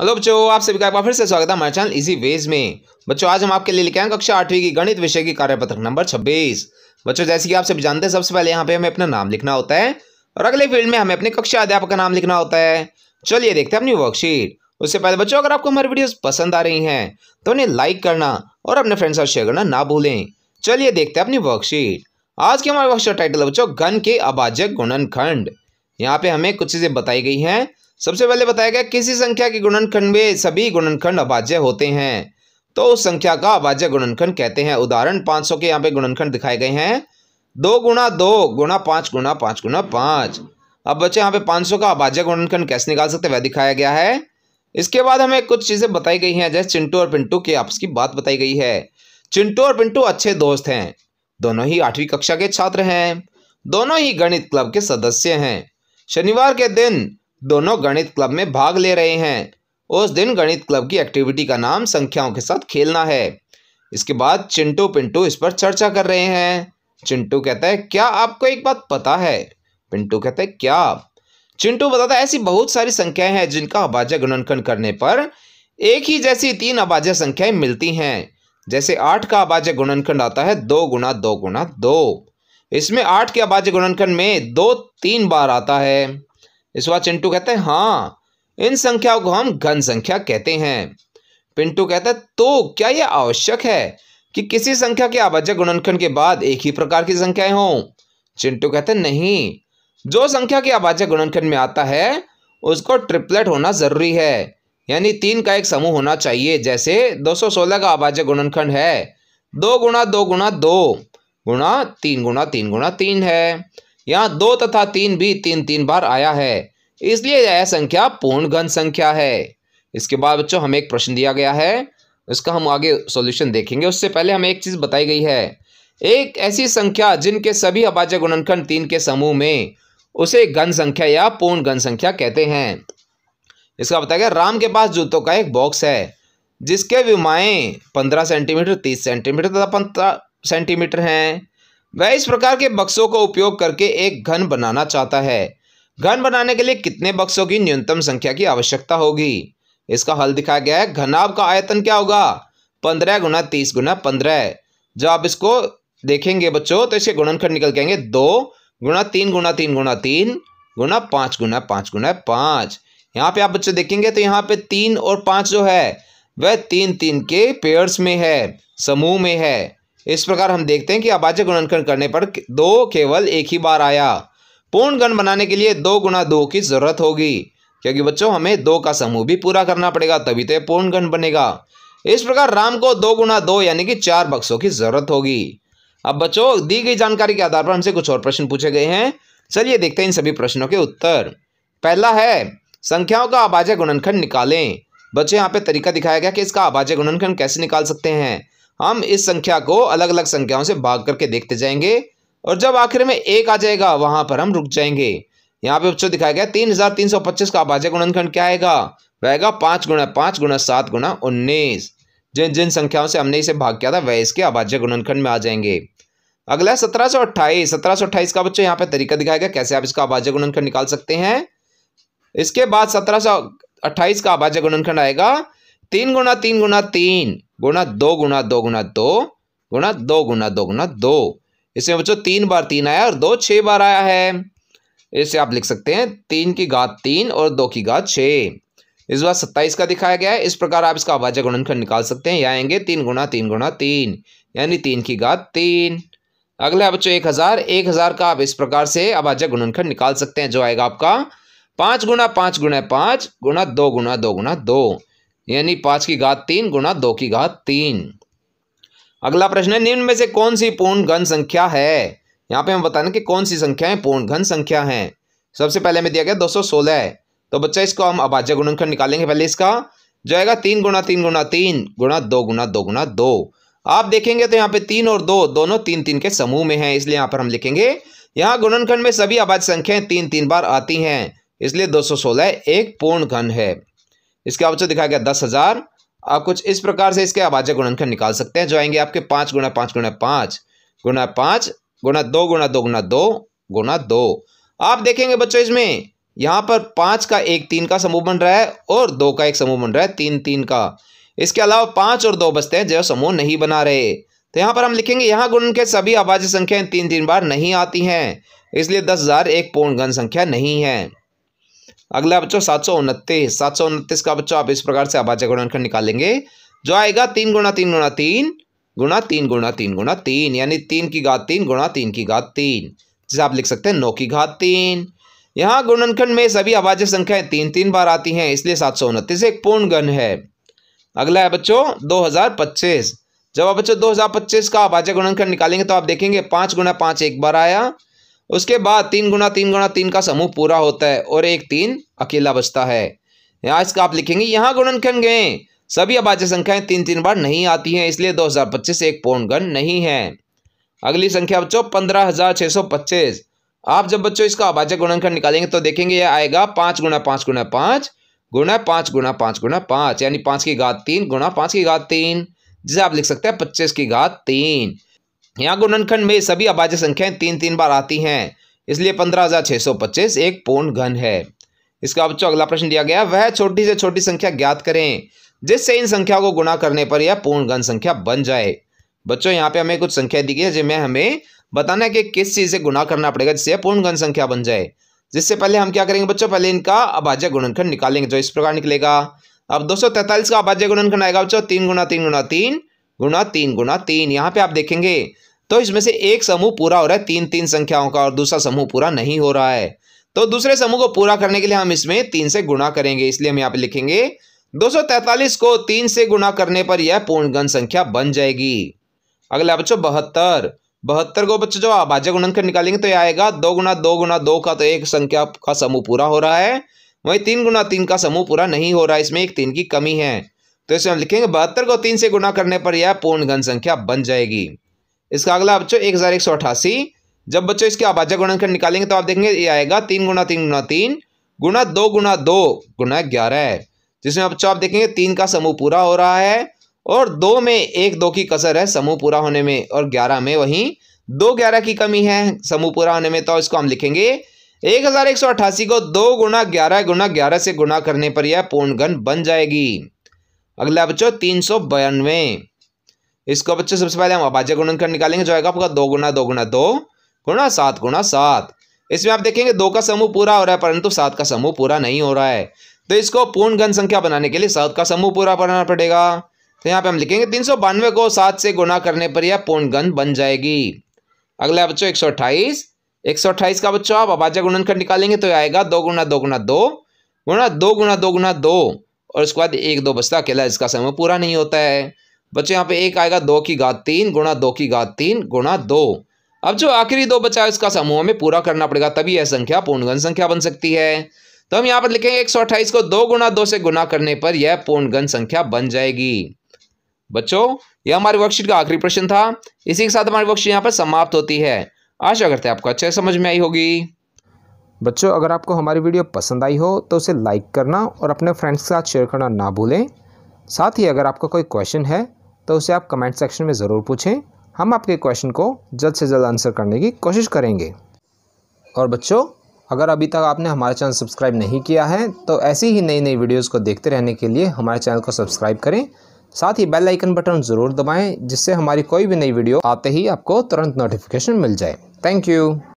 hello बच्चों आप सभी का एक बार फिर से स्वागत है हमारे चैनल इजी वेज में बच्चों आज हम आपके लिए लिखे हैं कक्षा आठवीं की गणित विषय की कार्यपत्रक नंबर 26 बच्चों जैसे कि आप सभी जानते हैं सबसे पहले यहाँ पे हमें अपना नाम लिखना होता है और अगले फील्ड में हमें अपने कक्षा अध्यापक का नाम लिखना होता है चलिए देखते हैं अपनी वर्कशीट उससे पहले बच्चों अगर आपको हमारी वीडियोज पसंद आ रही है तो उन्हें लाइक करना और अपने फ्रेंड्स और शेयर करना ना भूलें चलिए देखते हैं अपनी वर्कशीट आज की हमारे वर्कशीट टाइटल है बच्चों घन के अभाज्य गुणनखंड यहाँ पे हमें कुछ चीज़ें बताई गई हैं सबसे पहले बताया गया किसी संख्या के गुणनखंड में सभी गुणनखंड अभाज्य होते हैं तो उस संख्या का अभाज्य गुणनखंड कहते हैं उदाहरण 500 के यहाँ पे गुणनखंड दिखाए गए हैं दो गुणा दो गुणा पांच गुणा पांच गुणा पांच अब बच्चे यहाँ पे 500 का अभाज्य गुणनखंड कैसे निकाल सकते वह दिखाया गया है इसके बाद हमें कुछ चीज़ें बताई गई हैं जैसे चिंटू और पिंटू की आपस की बात बताई गई है चिंटू और पिंटू अच्छे दोस्त हैं दोनों ही आठवीं कक्षा के छात्र हैं दोनों ही गणित क्लब के सदस्य हैं शनिवार के दिन दोनों गणित क्लब में भाग ले रहे हैं उस दिन गणित क्लब की एक्टिविटी का नाम संख्याओं के साथ खेलना है इसके बाद चिंटू पिंटू इस पर चर्चा कर रहे हैं चिंटू कहता है क्या आपको एक बात पता है पिंटू कहते हैं क्या चिंटू बताता है ऐसी बहुत सारी संख्याएं हैं जिनका अभाज्य गुणनखंड करने पर एक ही जैसी तीन अभाज्य संख्याएं मिलती हैं जैसे आठ का अभाज्य गुणनखंड आता है दो गुणा दो गुणा दो इसमें आठ के अभाज्य गुणनखंड में दो तीन बार आता है इस बार चिंटू कहते हैं हाँ इन संख्याओं को हम घन संख्या कहते हैं पिंटू कहता है तो क्या यह आवश्यक है कि किसी संख्या के आवाजक गुणनखंड के बाद एक ही प्रकार की संख्याएं हों चिंटू कहते हैं नहीं जो संख्या के आवाजक गुणनखंड में आता है उसको ट्रिपलेट होना ज़रूरी है यानी तीन का एक समूह होना चाहिए जैसे 216 का आवाजक गुणनखंड है दो गुणा दो गुणा दो गुणा तीन गुणा तीन गुणा तीन है यहाँ दो तथा तीन भी तीन तीन बार आया है इसलिए यह संख्या पूर्ण घन संख्या है इसके बाद बच्चों हमें एक प्रश्न दिया गया है इसका हम आगे सॉल्यूशन देखेंगे उससे पहले हमें एक चीज़ बताई गई है एक ऐसी संख्या जिनके सभी अभाज्य गुणनखंड तीन के समूह में उसे घन संख्या या पूर्ण घन संख्या कहते हैं इसका बताया गया राम के पास जूतों का एक बॉक्स है जिसके विमाएं पंद्रह सेंटीमीटर तीस सेंटीमीटर तथा पंद्रह सेंटीमीटर हैं वह इस प्रकार के बक्सों का उपयोग करके एक घन बनाना चाहता है घन बनाने के लिए कितने बक्सों की न्यूनतम संख्या की आवश्यकता होगी इसका हल दिखाया गया है घनाभ का आयतन क्या होगा पंद्रह गुना तीस गुना पंद्रह जब आप इसको देखेंगे बच्चों तो इसके गुणनखंड निकल के आएंगे दो गुणा तीन गुणा तीन गुणा तीन गुणा पाँच गुना पाँच गुना पाँच यहाँ पे आप बच्चे देखेंगे तो यहाँ पे तीन और पाँच जो है वह तीन तीन के पेयर्स में है समूह में है इस प्रकार हम देखते हैं कि अभाज्य गुणनखंड करने पर दो केवल एक ही बार आया पूर्ण गण बनाने के लिए दो गुणा दो की जरूरत होगी क्योंकि बच्चों हमें दो का समूह भी पूरा करना पड़ेगा तभी तो पूर्ण गण बनेगा इस प्रकार राम को दो गुणा दो यानी कि चार बक्सों की जरूरत होगी अब बच्चों दी गई जानकारी के आधार पर हमसे कुछ और प्रश्न पूछे गए हैं चलिए देखते हैं इन सभी प्रश्नों के उत्तर पहला है संख्याओं का अभाज्य गुणनखंड निकालें बच्चों यहाँ पे तरीका दिखाया गया कि इसका अभाज्य गुणनखंड कैसे निकाल सकते हैं हम इस संख्या को अलग अलग संख्याओं से भाग करके देखते जाएंगे और जब आखिर में एक आ जाएगा वहां पर हम रुक जाएंगे यहाँ पे बच्चों दिखाया गया तीन हजार तीन सौ पच्चीस का अभाज्य गुणनखंड क्या आएगा वह आएगा गुणा पांच गुणा सात गुणा उन्नीस जिन जिन संख्याओं से हमने इसे भाग किया था वह इसके अभाज्य गुणनखंड में आ जाएंगे अगला सत्रह सौ अट्ठाईस सत्रह सौ अट्ठाईस का बच्चों यहाँ पे तरीका दिखाया गया कैसे आप इसका अभाज्य गुणनखंड निकाल सकते हैं इसके बाद सत्रह सौ अट्ठाईस का अभाज्य गुणनखंड आएगा तीन गुणा तीन गुणा तीन गुणा दो गुणा दो गुणा दो गुणा दो गुणा दो गुणा दो इसमें बच्चों तीन बार तीन आया और दो छः बार आया है इसे आप लिख सकते हैं तीन की घात तीन और दो की घात छः इस बार सत्ताईस का दिखाया गया है इस प्रकार आप इसका आवाजा गुणनखंड निकाल सकते हैं यहाँ आएंगे तीन गुणा तीन गुणा तीन यानी तीन की घात तीन अगला बच्चों एक हज़ार एक हज़ार का आप इस प्रकार से आवाजा गुणनखंड निकाल सकते हैं जो आएगा आपका पाँच गुणा पाँच गुणा पाँच गुणा दो गुणा दो गुणा दो यानी पांच की घात तीन गुणा दो की घात तीन अगला प्रश्न है निम्न में से कौन सी पूर्ण घन संख्या है यहाँ पे हम बताने कि कौन सी संख्याएं पूर्ण घन संख्या हैं सबसे पहले हमें दिया गया दो सौ सोलह तो बच्चा इसको हम अभाज्य गुणनखंड निकालेंगे पहले इसका जो है तीन गुणा तीन गुणा तीन गुणा दो गुणा दो गुणा दो आप देखेंगे तो यहाँ पे तीन और दो दोनों तीन तीन के समूह में है इसलिए यहाँ पर हम लिखेंगे यहाँ गुणनखंड में सभी अभाज्य संख्याएं तीन तीन बार आती हैं इसलिए सोलह एक पूर्ण घन है इसका ऑप्शन दिखाया गया दस हज़ार आप कुछ इस प्रकार से इसके अभाज्य गुणनखंड निकाल सकते हैं जो आएंगे आपके पांच गुणा पांच गुणा पांच गुणा पांच गुणा दो गुणा दो गुणा दो गुणा दो आप देखेंगे बच्चों इसमें यहाँ पर पांच का एक तीन का समूह बन रहा है और दो का एक समूह बन रहा है तीन तीन का इसके अलावा पांच और दो बचते हैं जो समूह नहीं बना रहे तो यहां पर हम लिखेंगे यहाँ गुणन के सभी आवाजी संख्याएं तीन तीन बार नहीं आती हैं इसलिए दस हज़ार एक पूर्ण गण संख्या नहीं है अगला बच्चों सात सौ उनतीस सात सौ उनतीस का बच्चों आप इस प्रकार से अभाज्य गुणनखंड निकालेंगे जो आएगा तीन गुणा तीन गुणा तीन गुणा तीन गुणा तीन गुणा तीन यानी तीन की घात तीन गुणा तीन की घात तीन जिसे आप लिख सकते हैं नौ की घात तीन यहाँ गुणनखंड में सभी अभाज्य संख्याएं तीन तीन बार आती हैं इसलिए सात सौ उनतीस एक पूर्ण गण है अगला है बच्चों दो हजार पच्चीस जब आप बच्चों दो हजार पच्चीस का अभाज्य गुणनखंड निकालेंगे तो आप देखेंगे पाँच गुणा पाँच एक बार आया उसके बाद तीन गुना तीन गुना तीन का समूह पूरा होता है और एक तीन अकेला बचता है यहाँ इसका आप लिखेंगे यहाँ गुणनखंड गए सभी अभाज्य संख्याएं तीन तीन बार नहीं आती हैं इसलिए 2025 एक गण नहीं है अगली संख्या बच्चों 15,625 आप जब बच्चों इसका अभाज्य गुणनखंड निकालेंगे तो देखेंगे यह आएगा पाँच गुणा पाँच गुणा पाँच गुणा पाँच गुना पाँच गुणा पाँच यानी पाँच की घात तीन गुणा पाँच की घात तीन जिसे आप लिख सकते हैं पच्चीस की घात तीन यहाँ गुणनखंड में सभी अभाज्य संख्याएं तीन तीन बार आती हैं इसलिए पंद्रह हजार छह सौ पच्चीस एक पूर्ण घन है इसका बच्चों अगला प्रश्न दिया गया वह छोटी से छोटी संख्या ज्ञात करें जिससे इन संख्या को गुणा करने पर यह पूर्ण घन संख्या बन जाए बच्चों यहाँ पे हमें कुछ संख्या दी गई है जिनमें हमें बताना है कि किस चीज़ से गुणा करना पड़ेगा जिससे पूर्ण घन संख्या बन जाए जिससे पहले हम क्या करेंगे बच्चों पहले इनका अभाज्य गुणनखंड निकालेंगे जो इस प्रकार निकलेगा अब दो का अभाज्य गुणनखंड आएगा बच्चों तीन गुणा तीन गुना तीन गुणा तीन गुणा तीन यहाँ पे आप देखेंगे तो इसमें से एक समूह पूरा हो रहा है तीन तीन संख्याओं का और दूसरा समूह पूरा नहीं हो रहा है तो दूसरे समूह को पूरा करने के लिए हम इसमें तीन से गुणा करेंगे इसलिए हम यहाँ पे लिखेंगे दो को तीन से गुणा करने पर यह पूर्णगण संख्या बन जाएगी अगला बच्चों बहत्तर बहत्तर को बच्चों जो अभाज्य गुणनखंड निकालेंगे तो यह आएगा दो गुना दो गुना दो का तो एक संख्या का समूह पूरा हो रहा है वही तीन गुना तीन का समूह पूरा नहीं हो रहा है इसमें एक तीन की कमी है तो इसमें हम लिखेंगे बहत्तर को तीन से गुना करने पर यह पूर्ण घन संख्या बन जाएगी इसका अगला बच्चों एक हज़ार एक सौ अठासी जब बच्चों इसके आबाजा गुणनखंड निकालेंगे तो आप देखेंगे ये आएगा तीन गुना तीन गुना तीन गुना दो गुना दो गुना ग्यारह है जिसमें बच्चों आप देखेंगे तीन का समूह पूरा हो रहा है और दो में एक दो की कसर है समूह पूरा होने में और ग्यारह में वहीं दो ग्यारह की कमी है समूह पूरा होने में तो इसको हम लिखेंगे एक हज़ार एक सौ अठासी को दो गुना ग्यारह गुना ग्यारह से गुना करने पर यह पूर्ण घन बन जाएगी अगला बच्चों तीन सौ बयानवे इसको बच्चों सबसे पहले हम अभाज्य गुणनखंड निकालेंगे जो आएगा आपका दो गुणा दो गुणा दो गुणा सात गुणा सात इसमें आप देखेंगे दो का समूह पूरा हो रहा है परंतु सात का समूह पूरा नहीं हो रहा है तो इसको पूर्ण घन संख्या बनाने के लिए सात का समूह पूरा बनाना पड़ेगा तो यहाँ पे हम लिखेंगे तीन सौ बानवे को सात से गुना करने पर यह पूर्ण घन बन जाएगी अगला बच्चों एक सौ अट्ठाईस एक सौ अट्ठाईस का बच्चों आप अभाज्य गुणनखंड निकालेंगे तो आएगा दो गुणा दो गुणा दो गुणा दो गुणा दो गुणा दो और उसके बाद एक दो बचता अकेला इसका समय पूरा नहीं होता है बच्चों यहाँ पे एक आएगा दो की घात तीन गुणा दो की घात तीन गुणा दो अब जो आखिरी दो बचा है उसका समूह हमें पूरा करना पड़ेगा तभी यह संख्या पूर्णगन संख्या बन सकती है तो हम यहाँ पर लिखेंगे एक को दो गुणा दो से गुना करने पर यह पूर्णगन संख्या बन जाएगी बच्चों यह हमारे वर्कशीट का आखिरी प्रश्न था इसी के साथ हमारी वर्कशीट यहाँ पर समाप्त होती है आशा करते हैं आपको अच्छे समझ में आई होगी बच्चों अगर आपको हमारी वीडियो पसंद आई हो तो उसे लाइक करना और अपने फ्रेंड्स के साथ शेयर करना ना भूलें साथ ही अगर आपका कोई क्वेश्चन है तो उसे आप कमेंट सेक्शन में ज़रूर पूछें हम आपके क्वेश्चन को जल्द से जल्द आंसर करने की कोशिश करेंगे और बच्चों अगर अभी तक आपने हमारा चैनल सब्सक्राइब नहीं किया है तो ऐसी ही नई नई वीडियोज़ को देखते रहने के लिए हमारे चैनल को सब्सक्राइब करें साथ ही बेल आइकन बटन ज़रूर दबाएँ जिससे हमारी कोई भी नई वीडियो आते ही आपको तुरंत नोटिफिकेशन मिल जाए थैंक यू